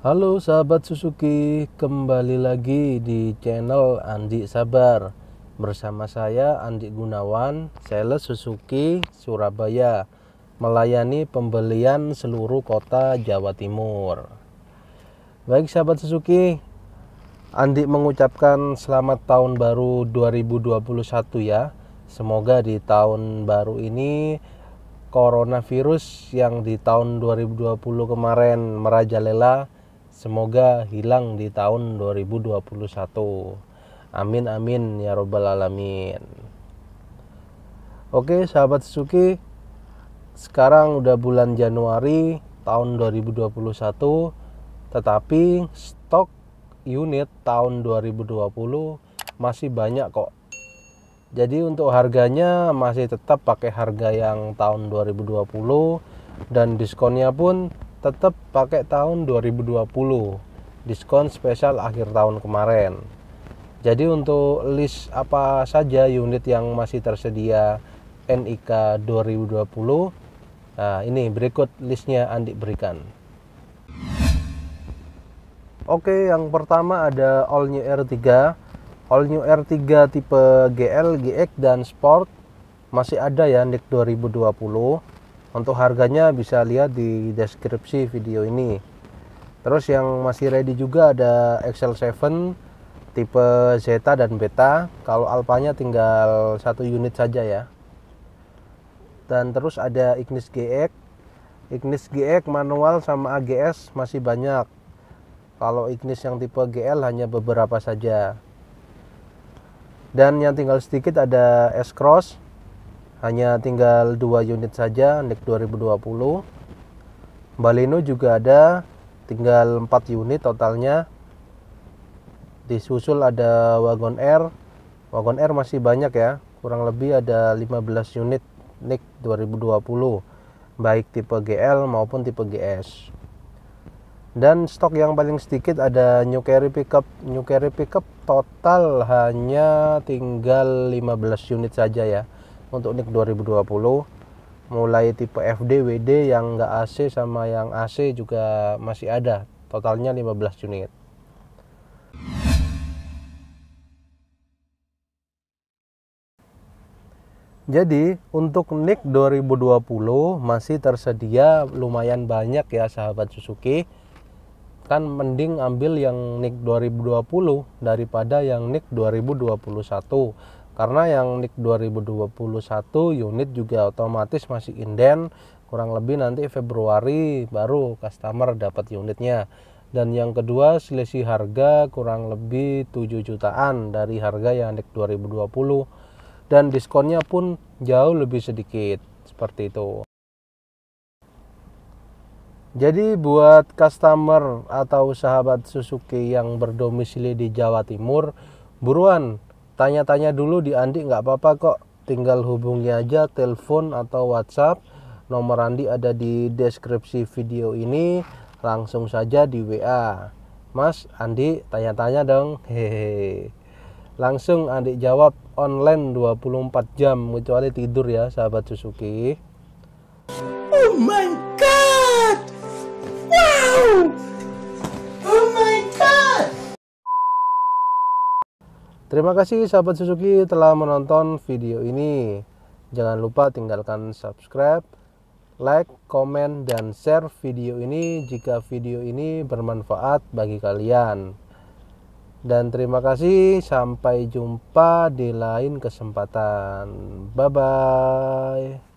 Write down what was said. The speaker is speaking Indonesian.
Halo sahabat Suzuki, kembali lagi di channel Andi Sabar Bersama saya Andi Gunawan, sales Suzuki Surabaya Melayani pembelian seluruh kota Jawa Timur Baik sahabat Suzuki, Andi mengucapkan selamat tahun baru 2021 ya. Semoga di tahun baru ini coronavirus yang di tahun 2020 kemarin merajalela semoga hilang di tahun 2021. Amin amin ya robbal alamin. Oke, sahabat Suzuki, sekarang udah bulan Januari tahun 2021 tetapi unit tahun 2020 masih banyak kok. Jadi untuk harganya masih tetap pakai harga yang tahun 2020 dan diskonnya pun tetap pakai tahun 2020. Diskon spesial akhir tahun kemarin. Jadi untuk list apa saja unit yang masih tersedia NIK 2020 Nah ini berikut listnya Andi berikan Oke, yang pertama ada All New R3. All New R3 tipe GL, GX dan Sport masih ada ya NIK e 2020. Untuk harganya bisa lihat di deskripsi video ini. Terus yang masih ready juga ada XL7 tipe Zeta dan Beta. Kalau Alpanya tinggal satu unit saja ya. Dan terus ada Ignis GX. Ignis GX manual sama AGS masih banyak kalau Ignis yang tipe GL hanya beberapa saja. Dan yang tinggal sedikit ada S-Cross. Hanya tinggal dua unit saja Nik 2020. Baleno juga ada tinggal 4 unit totalnya. Disusul ada Wagon R. Wagon R masih banyak ya. Kurang lebih ada 15 unit Nik 2020 baik tipe GL maupun tipe GS dan stok yang paling sedikit ada New Carry Pickup New Carry Pickup total hanya tinggal 15 unit saja ya untuk NIK 2020 mulai tipe FD, WD yang enggak AC sama yang AC juga masih ada totalnya 15 unit Jadi untuk NIK 2020 masih tersedia lumayan banyak ya sahabat Suzuki kan mending ambil yang NIK 2020 daripada yang NIK 2021 karena yang NIK 2021 unit juga otomatis masih inden kurang lebih nanti Februari baru customer dapat unitnya dan yang kedua selisih harga kurang lebih 7 jutaan dari harga yang NIK 2020 dan diskonnya pun jauh lebih sedikit seperti itu jadi buat customer atau sahabat Suzuki yang berdomisili di Jawa Timur, buruan tanya-tanya dulu di Andi nggak apa-apa kok, tinggal hubungi aja telepon atau WhatsApp. Nomor Andi ada di deskripsi video ini, langsung saja di WA. Mas Andi tanya-tanya dong. Hehehe. Langsung Andi jawab online 24 jam kecuali tidur ya sahabat Suzuki. Oh my Oh terima kasih sahabat Suzuki telah menonton video ini. Jangan lupa tinggalkan subscribe, like, komen, dan share video ini jika video ini bermanfaat bagi kalian. Dan terima kasih, sampai jumpa di lain kesempatan. Bye bye.